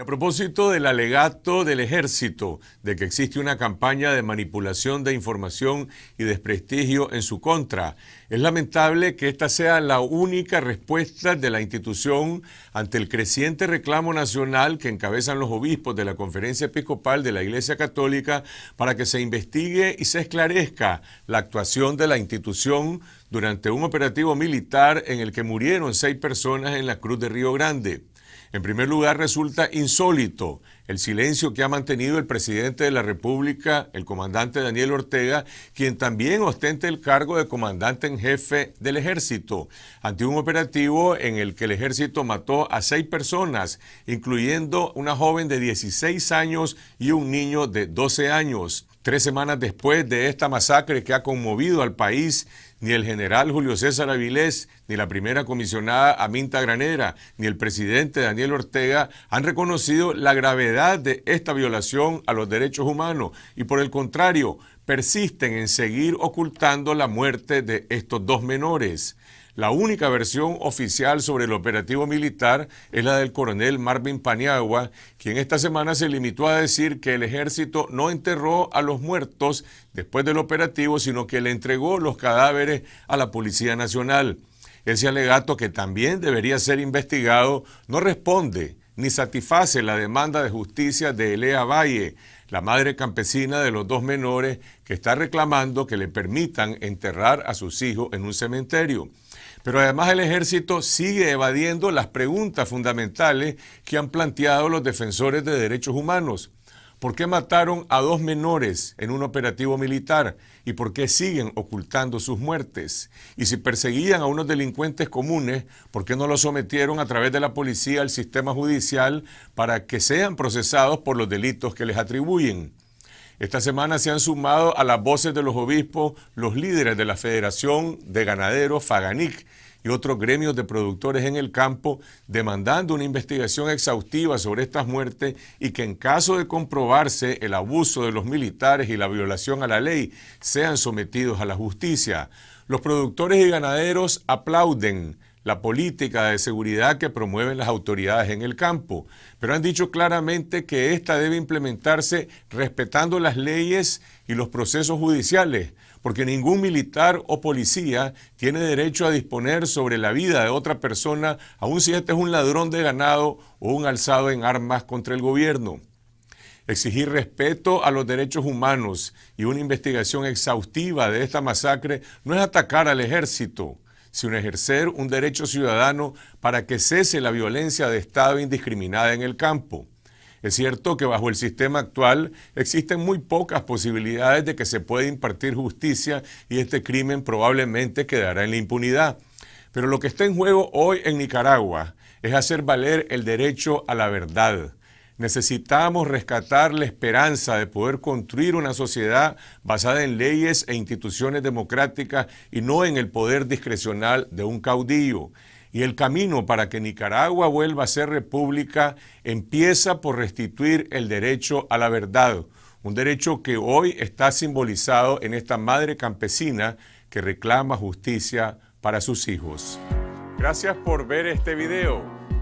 a propósito del alegato del ejército de que existe una campaña de manipulación de información y desprestigio en su contra, es lamentable que esta sea la única respuesta de la institución ante el creciente reclamo nacional que encabezan los obispos de la Conferencia Episcopal de la Iglesia Católica para que se investigue y se esclarezca la actuación de la institución durante un operativo militar en el que murieron seis personas en la Cruz de Río Grande. En primer lugar, resulta insólito el silencio que ha mantenido el presidente de la República, el comandante Daniel Ortega, quien también ostenta el cargo de comandante en jefe del ejército, ante un operativo en el que el ejército mató a seis personas, incluyendo una joven de 16 años y un niño de 12 años. Tres semanas después de esta masacre que ha conmovido al país, ni el general Julio César Avilés, ni la primera comisionada Aminta Granera, ni el presidente Daniel Ortega han reconocido la gravedad de esta violación a los derechos humanos y por el contrario persisten en seguir ocultando la muerte de estos dos menores. La única versión oficial sobre el operativo militar es la del coronel Marvin Paniagua, quien esta semana se limitó a decir que el ejército no enterró a los muertos después del operativo, sino que le entregó los cadáveres a la Policía Nacional. Ese alegato, que también debería ser investigado, no responde ni satisface la demanda de justicia de Elea Valle, la madre campesina de los dos menores que está reclamando que le permitan enterrar a sus hijos en un cementerio. Pero además el ejército sigue evadiendo las preguntas fundamentales que han planteado los defensores de derechos humanos. ¿Por qué mataron a dos menores en un operativo militar? ¿Y por qué siguen ocultando sus muertes? Y si perseguían a unos delincuentes comunes, ¿por qué no los sometieron a través de la policía al sistema judicial para que sean procesados por los delitos que les atribuyen? Esta semana se han sumado a las voces de los obispos los líderes de la Federación de Ganaderos Faganic otros gremios de productores en el campo demandando una investigación exhaustiva sobre estas muertes y que en caso de comprobarse el abuso de los militares y la violación a la ley sean sometidos a la justicia. Los productores y ganaderos aplauden la política de seguridad que promueven las autoridades en el campo, pero han dicho claramente que esta debe implementarse respetando las leyes y los procesos judiciales, porque ningún militar o policía tiene derecho a disponer sobre la vida de otra persona, aun si este es un ladrón de ganado o un alzado en armas contra el gobierno exigir respeto a los derechos humanos y una investigación exhaustiva de esta masacre no es atacar al ejército, sino ejercer un derecho ciudadano para que cese la violencia de Estado indiscriminada en el campo. Es cierto que bajo el sistema actual existen muy pocas posibilidades de que se pueda impartir justicia y este crimen probablemente quedará en la impunidad. Pero lo que está en juego hoy en Nicaragua es hacer valer el derecho a la verdad, Necesitamos rescatar la esperanza de poder construir una sociedad basada en leyes e instituciones democráticas y no en el poder discrecional de un caudillo. Y el camino para que Nicaragua vuelva a ser república empieza por restituir el derecho a la verdad, un derecho que hoy está simbolizado en esta madre campesina que reclama justicia para sus hijos. Gracias por ver este video.